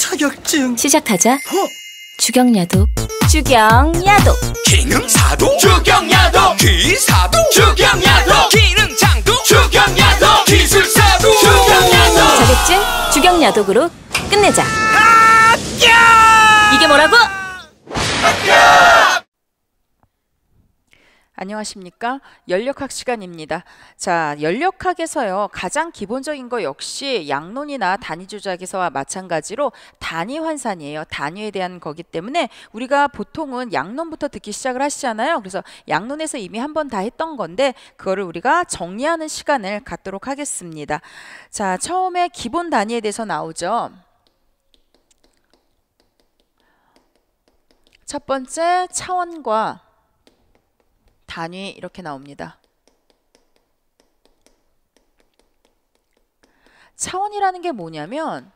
자격증 시작하자 허! 어? 주경야독 주경야독 기능사도 주경야독 기사도 주경야독 기능장도 주경야독 기술사도 주경야독 자격증 주경야독으로 끝내자 아 이게 뭐라고? 아 안녕하십니까 연력학 시간입니다 자 연력학에서요 가장 기본적인 거 역시 양론이나 단위 조작에서와 마찬가지로 단위 환산이에요 단위에 대한 거기 때문에 우리가 보통은 양론부터 듣기 시작을 하시잖아요 그래서 양론에서 이미 한 번 다 했던 건데 그거를 우리가 정리하는 시간을 갖도록 하겠습니다 자 처음에 기본 단위에 대해서 나오죠 첫 번째 차원과 단위 이렇게 나옵니다. 차원이라는 게 뭐냐면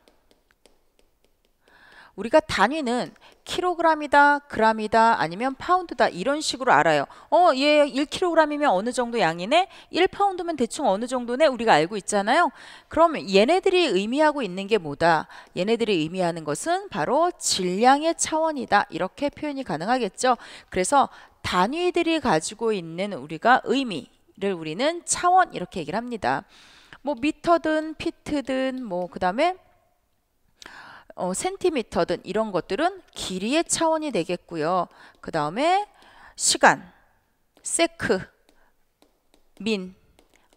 우리가 단위는 킬로그램이다, 그램이다, 아니면 파운드다 이런 식으로 알아요. 어, 얘1그 g 이면 어느 정도 양이네? 1파운드면 대충 어느 정도네? 우리가 알고 있잖아요. 그럼 얘네들이 의미하고 있는 게 뭐다? 얘네들이 의미하는 것은 바로 질량의 차원이다. 이렇게 표현이 가능하겠죠. 그래서 단위들이 가지고 있는 우리가 의미를 우리는 차원 이렇게 얘기를 합니다. 뭐 미터든 피트든 뭐 그다음에 어, 센티미터든 이런 것들은 길이의 차원이 되겠고요. 그 다음에 시간, 세크, 민,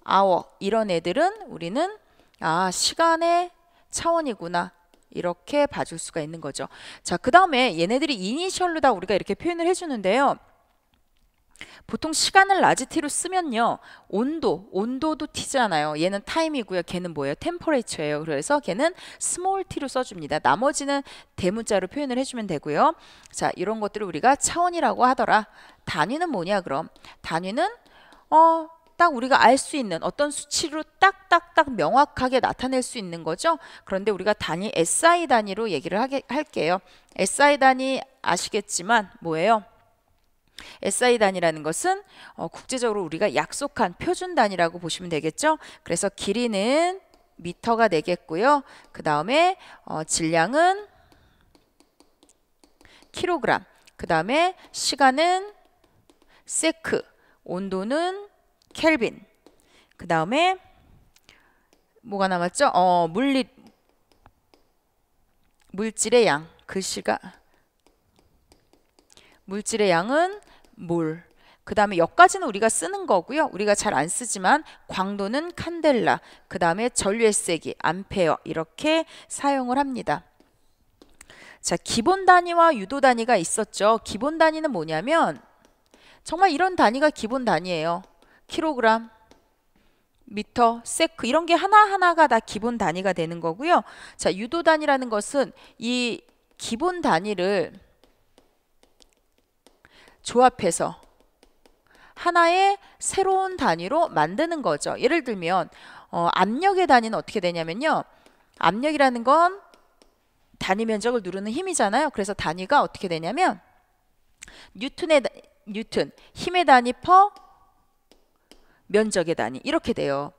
아워 이런 애들은 우리는 아 시간의 차원이구나 이렇게 봐줄 수가 있는 거죠. 자 그 다음에 얘네들이 이니셜로 다 우리가 이렇게 표현을 해주는데요. 보통 시간을 라지 티로 쓰면요. 온도, 온도도 T잖아요. 얘는 타임이고요. 걔는 뭐예요? 템퍼레이처예요. 그래서 걔는 스몰 T로 써줍니다. 나머지는 대문자로 표현을 해주면 되고요. 자, 이런 것들을 우리가 차원이라고 하더라. 단위는 뭐냐 그럼? 단위는 어, 딱 우리가 알 수 있는 어떤 수치로 딱딱딱 명확하게 나타낼 수 있는 거죠. 그런데 우리가 단위 SI 단위로 얘기를 하게, 할게요. SI 단위 아시겠지만 뭐예요? SI 단이라는 것은 어, 국제적으로 우리가 약속한 표준 단이라고 보시면 되겠죠. 그래서 길이는 미터가 되겠고요. 그 다음에 어, 질량은 킬로그램, 그 다음에 시간은 세크, 온도는 켈빈, 그 다음에 뭐가 남았죠? 어, 물리 물질의 양, 글씨가 물질의 양은 몰. 그 다음에 여기까지는 우리가 쓰는 거고요. 우리가 잘 안 쓰지만 광도는 칸델라, 그 다음에 전류의세기, 암페어 이렇게 사용을 합니다. 자, 기본 단위와 유도 단위가 있었죠. 기본 단위는 뭐냐면 정말 이런 단위가 기본 단위예요. 킬로그램, 미터, 세크 이런 게 하나하나가 다 기본 단위가 되는 거고요. 자, 유도 단위라는 것은 이 기본 단위를 조합해서 하나의 새로운 단위로 만드는 거죠. 예를 들면 어, 압력의 단위는 어떻게 되냐면요. 압력이라는 건 단위 면적을 누르는 힘이잖아요. 그래서 단위가 어떻게 되냐면 뉴튼의뉴튼 힘의 단위 퍼 면적의 단위 이렇게 돼요.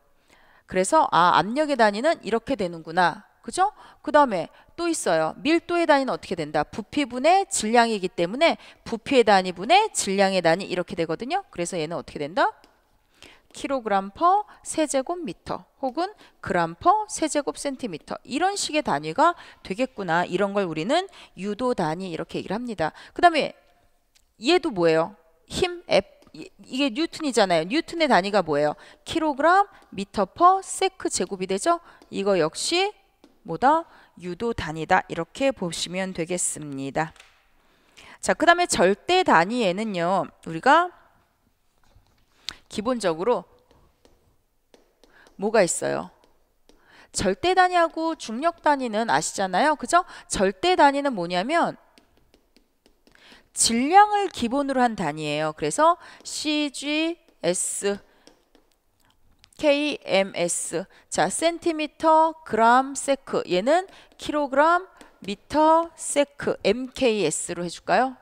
그래서 아 압력의 단위는 이렇게 되는구나. 그죠? 그 다음에 또 있어요. 밀도의 단위는 어떻게 된다? 부피분의 질량이기 때문에 부피의 단위 분의 질량의 단위 이렇게 되거든요. 그래서 얘는 어떻게 된다? 킬로그램 퍼 세제곱미터 혹은 그램 퍼 세제곱센티미터 이런 식의 단위가 되겠구나. 이런 걸 우리는 유도 단위 이렇게 얘기를 합니다. 그 다음에 얘도 뭐예요? 힘 F 이게 뉴튼이잖아요뉴튼의 단위가 뭐예요? 킬로그램 미터 퍼 세크 제곱이 되죠. 이거 역시 뭐다? 유도단위다 이렇게 보시면 되겠습니다. 자, 그 다음에 절대 단위에는요. 우리가 기본적으로 뭐가 있어요? 절대 단위하고 중력 단위는 아시잖아요. 그죠? 절대 단위는 뭐냐면 질량을 기본으로 한 단위예요. 그래서 CGS KMS 자 센티미터 그램 세크 얘는 킬로그램 미터 세크 MKS로 해줄까요?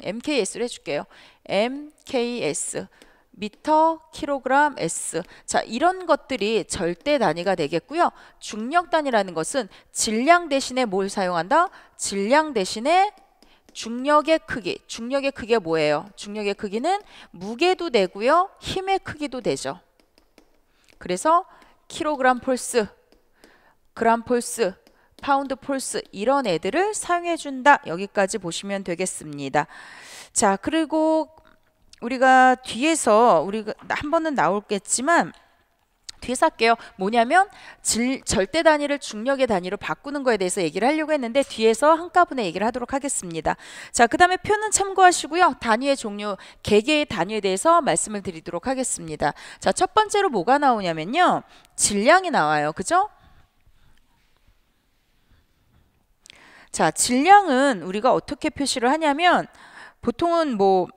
MKS로 음, 해줄게요. MKS 미터, 킬로그램, S 자 이런 것들이 절대 단위가 되겠고요. 중력 단위라는 것은 질량 대신에 뭘 사용한다? 질량 대신에 중력의 크기 중력의 크기가 뭐예요? 중력의 크기는 무게도 되고요. 힘의 크기도 되죠. 그래서 킬로그램 폴스, 그램 폴스, 파운드 폴스 이런 애들을 사용해 준다. 여기까지 보시면 되겠습니다. 자, 그리고 우리가 뒤에서 우리가 한 번은 나올겠지만 뒤에서 요 뭐냐면 질, 절대 단위를 중력의 단위로 바꾸는 거에 대해서 얘기를 하려고 했는데 뒤에서 한꺼번에 얘기를 하도록 하겠습니다. 자, 그 다음에 표는 참고하시고요. 단위의 종류, 개개의 단위에 대해서 말씀을 드리도록 하겠습니다. 자, 첫 번째로 뭐가 나오냐면요. 질량이 나와요. 그죠? 자, 질량은 우리가 어떻게 표시를 하냐면 보통은 뭐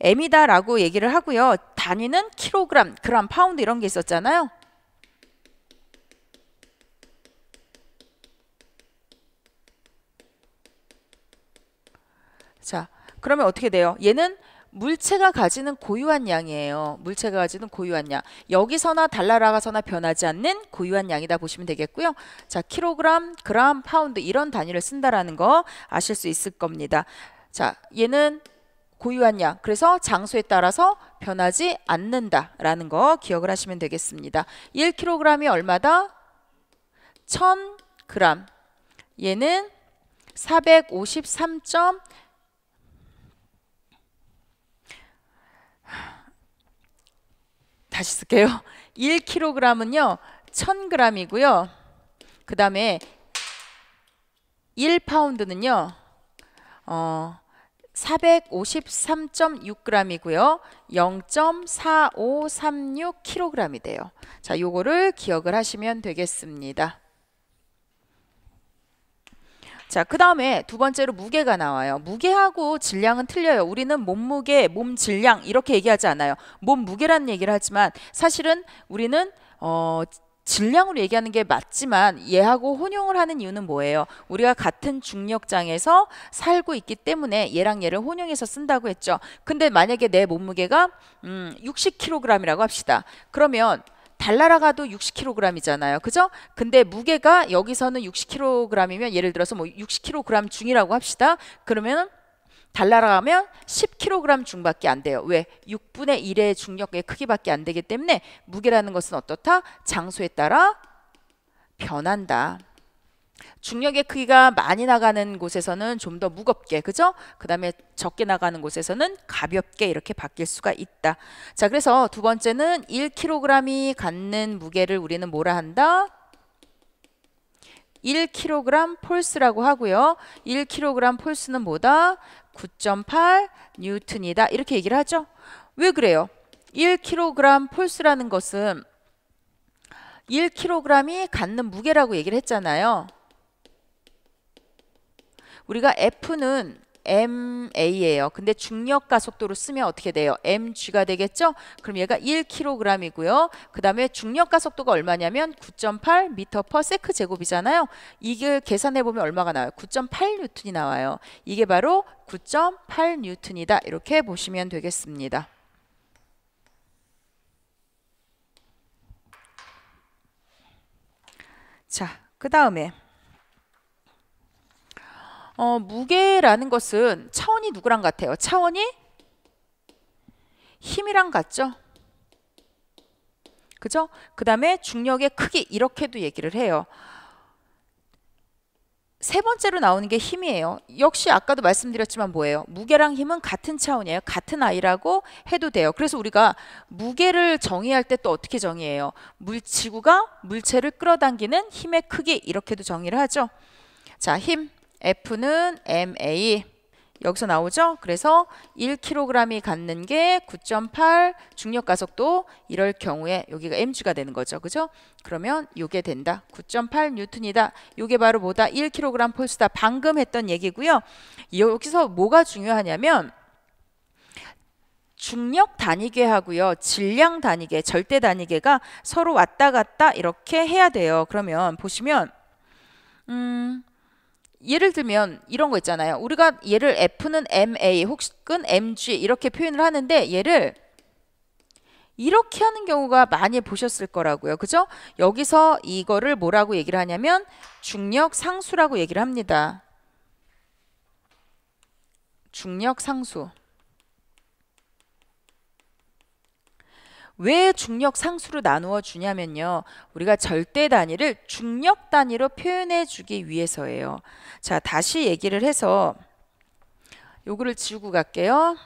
M이다라고 얘기를 하고요. 단위는 킬로그램, 그램, 파운드 이런 게 있었잖아요. 자, 그러면 어떻게 돼요? 얘는 물체가 가지는 고유한 양이에요. 물체가 가지는 고유한 양. 여기서나 달라라가서나 변하지 않는 고유한 양이다 보시면 되겠고요. 자, 킬로그램, 그램, 파운드 이런 단위를 쓴다라는 거 아실 수 있을 겁니다. 자, 얘는 고유한 양 그래서 장소에 따라서 변하지 않는다라는 거 기억을 하시면 되겠습니다. 1kg이 얼마다? 1000g 얘는 453. 다시 쓸게요. 1kg은요. 1000g이고요. 그 다음에 1파운드는요. 어, 453.6g이고요. 0.4536kg이 돼요. 자, 요거를 기억을 하시면 되겠습니다. 자, 그 다음에 두 번째로 무게가 나와요. 무게하고 질량은 틀려요. 우리는 몸무게, 몸 질량 이렇게 얘기하지 않아요. 몸무게라는 얘기를 하지만 사실은 우리는 어, 질량으로 얘기하는 게 맞지만 얘하고 혼용을 하는 이유는 뭐예요? 우리가 같은 중력장에서 살고 있기 때문에 얘랑 얘를 혼용해서 쓴다고 했죠. 근데 만약에 내 몸무게가 음, 60kg이라고 합시다. 그러면 달나라가도 60kg이잖아요. 그죠? 근데 무게가 여기서는 60kg이면 예를 들어서 뭐 60kg 중이라고 합시다. 그러면 달나라가면 10 1 k g 중밖에 안 돼요. 왜? 6분의 1의 중력의 크기밖에 안 되기 때문에 무게라는 것은 어떻다? 장소에 따라 변한다. 중력의 크기가 많이 나가는 곳에서는 좀 더 무겁게 그죠? 그 다음에 적게 나가는 곳에서는 가볍게 이렇게 바뀔 수가 있다. 자 그래서 두 번째는 1kg이 갖는 무게를 우리는 뭐라 한다? 1kg 폴스라고 하고요. 1kg 폴스는 뭐다? 9.8 뉴턴이다. 이렇게 얘기를 하죠. 왜 그래요? 1kg 폴스라는 것은 1kg이 갖는 무게라고 얘기를 했잖아요. 우리가 F는 ma예요. 근데 중력가 속도로 쓰면 어떻게 돼요? mg가 되겠죠? 그럼 얘가 1kg이고요. 그 다음에 중력가 속도가 얼마냐면 9.8 m/s 제곱이잖아요. 이게 계산해 보면 얼마가 나와요? 9.8 뉴턴이 나와요. 이게 바로 9.8 뉴턴이다. 이렇게 보시면 되겠습니다. 자, 그 다음에 어, 무게라는 것은 차원이 누구랑 같아요? 차원이 힘이랑 같죠? 그죠? 그 다음에 중력의 크기 이렇게도 얘기를 해요. 세 번째로 나오는 게 힘이에요. 역시 아까도 말씀드렸지만 뭐예요? 무게랑 힘은 같은 차원이에요. 같은 아이라고 해도 돼요. 그래서 우리가 무게를 정의할 때 또 어떻게 정의해요? 물지구가 물체를 끌어당기는 힘의 크기 이렇게도 정의를 하죠. 자, 힘. F는 MA 여기서 나오죠. 그래서 1kg이 갖는 게 9.8 중력 가속도 이럴 경우에 여기가 mg가 되는 거죠. 그죠? 그러면 이게 된다. 9.8 뉴턴이다. 이게 바로 뭐다? 1kg 폴스다. 방금 했던 얘기고요. 여기서 뭐가 중요하냐면 중력 단위계 하고요. 질량 단위계, 절대 단위계가 서로 왔다 갔다 이렇게 해야 돼요. 그러면 보시면 음 예를 들면 이런 거 있잖아요. 우리가 얘를 F는 MA 혹은 MG 이렇게 표현을 하는데 얘를 이렇게 하는 경우가 많이 보셨을 거라고요. 그죠? 여기서 이거를 뭐라고 얘기를 하냐면 중력 상수라고 얘기를 합니다. 중력 상수. 왜 중력 상수로 나누어 주냐면요. 우리가 절대 단위를 중력 단위로 표현해 주기 위해서예요. 자, 다시 얘기를 해서 요거를 지우고 갈게요.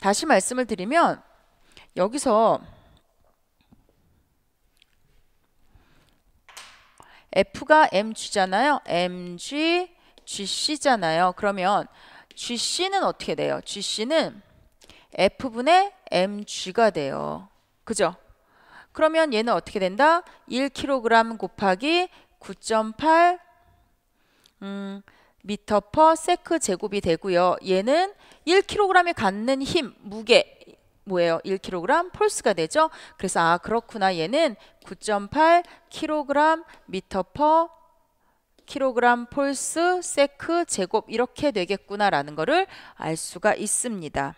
다시 말씀을 드리면 여기서 F가 mg잖아요. mg, gc잖아요. 그러면 gc는 어떻게 돼요? gc는 F분의 mg가 돼요. 그죠? 그러면 얘는 어떻게 된다? 1kg 곱하기 9.8 음, 미터 퍼 세크 제곱이 되고요. 얘는 1 k g 에 갖는 힘, 무게 뭐예요? 1kg 폴스가 되죠. 그래서 아 그렇구나. 얘는 9.8kg 미터 퍼 킬로그램 폴스 세크 제곱 이렇게 되겠구나라는 거를 알 수가 있습니다.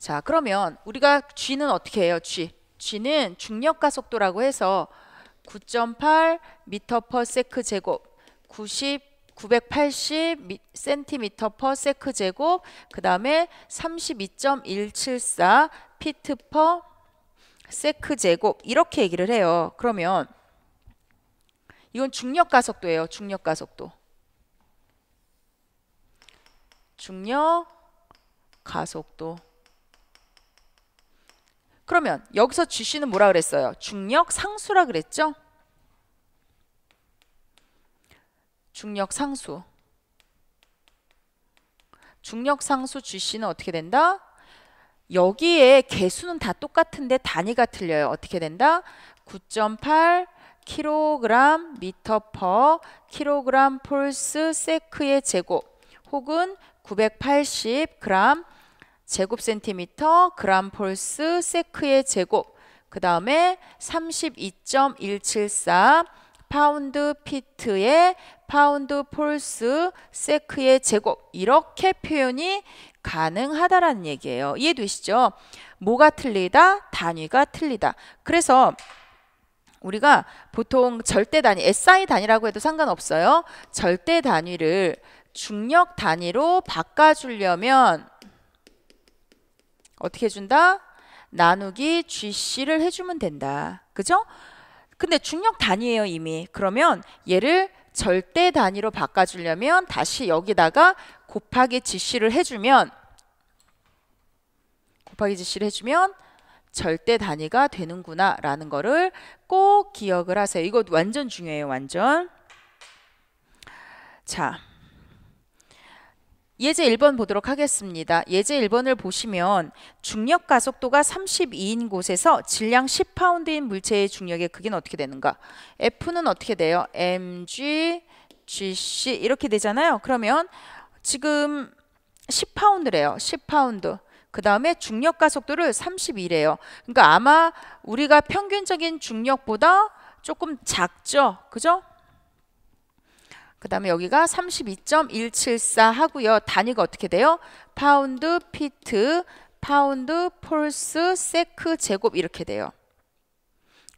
자 그러면 우리가 G는 어떻게 해요? G. G는 중력가 속도라고 해서 9.8 미터 퍼 세크 제곱 90 980 센티미터 퍼 세크 제곱 그 다음에 32.174 피트 퍼 세크 제곱 이렇게 얘기를 해요. 그러면 이건 중력 가속도예요. 중력 가속도. 중력 가속도. 그러면 여기서 GC는 뭐라 그랬어요? 중력 상수라 그랬죠? 중력 상수. 중력 상수 GC는 어떻게 된다? 여기에 개수는 다 똑같은데 단위가 틀려요. 어떻게 된다? 9.8 킬로그램 미터 퍼 킬로그램 폴스 세크의 제곱 혹은 980g 제곱센티미터, 그람폴스, 세크의 제곱, 그 다음에 32.174 파운드 피트의 파운드 폴스 세크의 제곱 이렇게 표현이 가능하다라는 얘기예요. 이해되시죠? 뭐가 틀리다? 단위가 틀리다. 그래서 우리가 보통 절대 단위, SI 단위라고 해도 상관없어요. 절대 단위를 중력 단위로 바꿔주려면 어떻게 해준다? 나누기 GC를 해주면 된다. 그죠? 근데 중력 단위예요 이미. 그러면 얘를 절대 단위로 바꿔주려면 다시 여기다가 곱하기 GC를 해주면 곱하기 GC를 해주면 절대 단위가 되는구나 라는 거를 꼭 기억을 하세요. 이거 완전 중요해요. 완전. 자. 예제 1번 보도록 하겠습니다. 예제 1번을 보시면 중력 가속도가 32인 곳에서 질량 10파운드인 물체의 중력의 크기는 어떻게 되는가? F는 어떻게 돼요? mg, gc 이렇게 되잖아요. 그러면 지금 10파운드래요. 10파운드. 그 다음에 중력 가속도를 32래요. 그러니까 아마 우리가 평균적인 중력보다 조금 작죠. 그죠? 그 다음에 여기가 32.174 하고요. 단위가 어떻게 돼요? 파운드, 피트, 파운드, 폴스, 세크, 제곱 이렇게 돼요.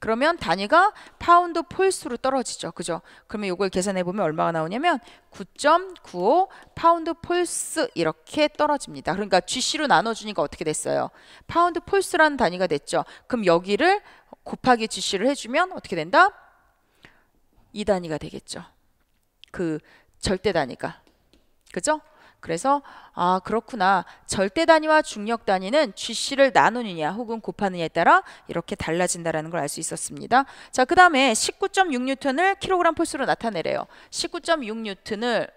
그러면 단위가 파운드 폴스로 떨어지죠. 그죠? 그러면 이걸 계산해 보면 얼마가 나오냐면 9.95 파운드 폴스 이렇게 떨어집니다. 그러니까 GC로 나눠주니까 어떻게 됐어요? 파운드 폴스라는 단위가 됐죠. 그럼 여기를 곱하기 GC를 해주면 어떻게 된다? 이 단위가 되겠죠. 그 절대 단위가. 그죠? 그래서 아 그렇구나 절대 단위와 중력 단위는 gc를 나누느냐 혹은 곱하느냐에 따라 이렇게 달라진다라는 걸 알 수 있었습니다. 자 그 다음에 19.6뉴턴을 킬로그램 폴스로 나타내래요. 19.6뉴턴을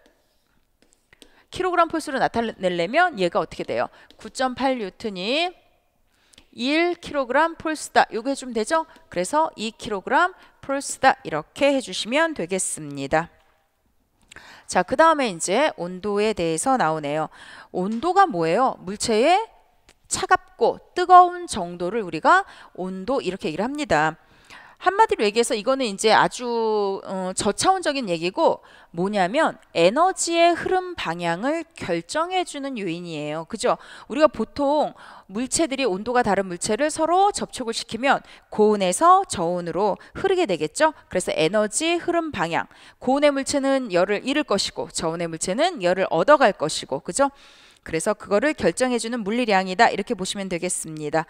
킬로그램 폴스로 나타내려면 얘가 어떻게 돼요? 9.8 뉴턴이 1킬로그램 폴스다. 요게 해주면 되죠? 그래서 2킬로그램 폴스다. 이렇게 해주시면 되겠습니다. 자, 그 다음에 이제 온도에 대해서 나오네요. 온도가 뭐예요? 물체의 차갑고 뜨거운 정도를 우리가 온도 이렇게 얘기를 합니다. 한마디로 얘기해서 이거는 이제 아주 어, 저차원적인 얘기고 뭐냐면 에너지의 흐름 방향을 결정해주는 요인이에요. 그죠? 우리가 보통 물체들이 온도가 다른 물체를 서로 접촉을 시키면 고온에서 저온으로 흐르게 되겠죠. 그래서 에너지 흐름 방향. 고온의 물체는 열을 잃을 것이고 저온의 물체는 열을 얻어갈 것이고 그죠? 그래서 그거를 결정해주는 물리량이다 이렇게 보시면 되겠습니다.